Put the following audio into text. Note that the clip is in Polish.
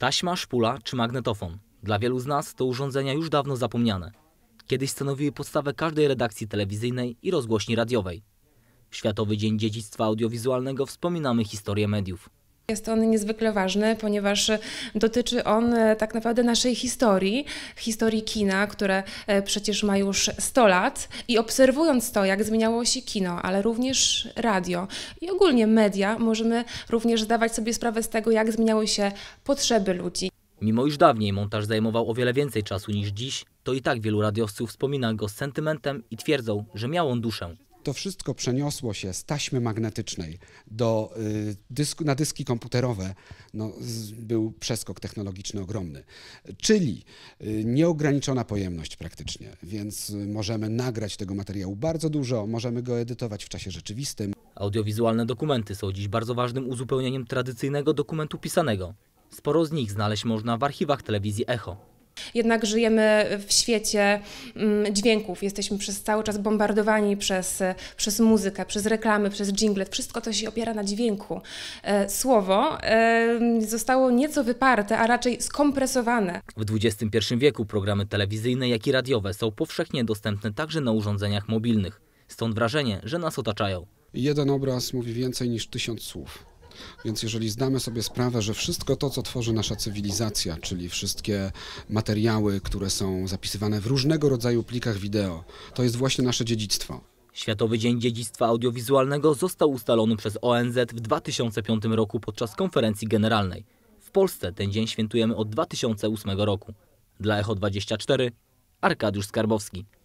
Taśma, szpula czy magnetofon. Dla wielu z nas to urządzenia już dawno zapomniane. Kiedyś stanowiły podstawę każdej redakcji telewizyjnej i rozgłośni radiowej. W Światowy Dzień Dziedzictwa Audiowizualnego wspominamy historię mediów. Jest on niezwykle ważny, ponieważ dotyczy on e, tak naprawdę naszej historii, historii kina, które e, przecież ma już 100 lat i obserwując to, jak zmieniało się kino, ale również radio i ogólnie media, możemy również zdawać sobie sprawę z tego, jak zmieniały się potrzeby ludzi. Mimo iż dawniej montaż zajmował o wiele więcej czasu niż dziś, to i tak wielu radiowców wspomina go z sentymentem i twierdzą, że miał on duszę to wszystko przeniosło się z taśmy magnetycznej do, y, dysku, na dyski komputerowe, no, był przeskok technologiczny ogromny. Czyli y, nieograniczona pojemność praktycznie, więc y, możemy nagrać tego materiału bardzo dużo, możemy go edytować w czasie rzeczywistym. Audiowizualne dokumenty są dziś bardzo ważnym uzupełnieniem tradycyjnego dokumentu pisanego. Sporo z nich znaleźć można w archiwach telewizji Echo jednak żyjemy w świecie mm, dźwięków. Jesteśmy przez cały czas bombardowani przez, e, przez muzykę, przez reklamy, przez jingle. Wszystko to się opiera na dźwięku. E, słowo e, zostało nieco wyparte, a raczej skompresowane. W XXI wieku programy telewizyjne, jak i radiowe są powszechnie dostępne także na urządzeniach mobilnych. Stąd wrażenie, że nas otaczają. Jeden obraz mówi więcej niż tysiąc słów. Więc jeżeli zdamy sobie sprawę, że wszystko to, co tworzy nasza cywilizacja, czyli wszystkie materiały, które są zapisywane w różnego rodzaju plikach wideo, to jest właśnie nasze dziedzictwo. Światowy Dzień Dziedzictwa Audiowizualnego został ustalony przez ONZ w 2005 roku podczas konferencji generalnej. W Polsce ten dzień świętujemy od 2008 roku. Dla Echo 24 Arkadiusz Skarbowski.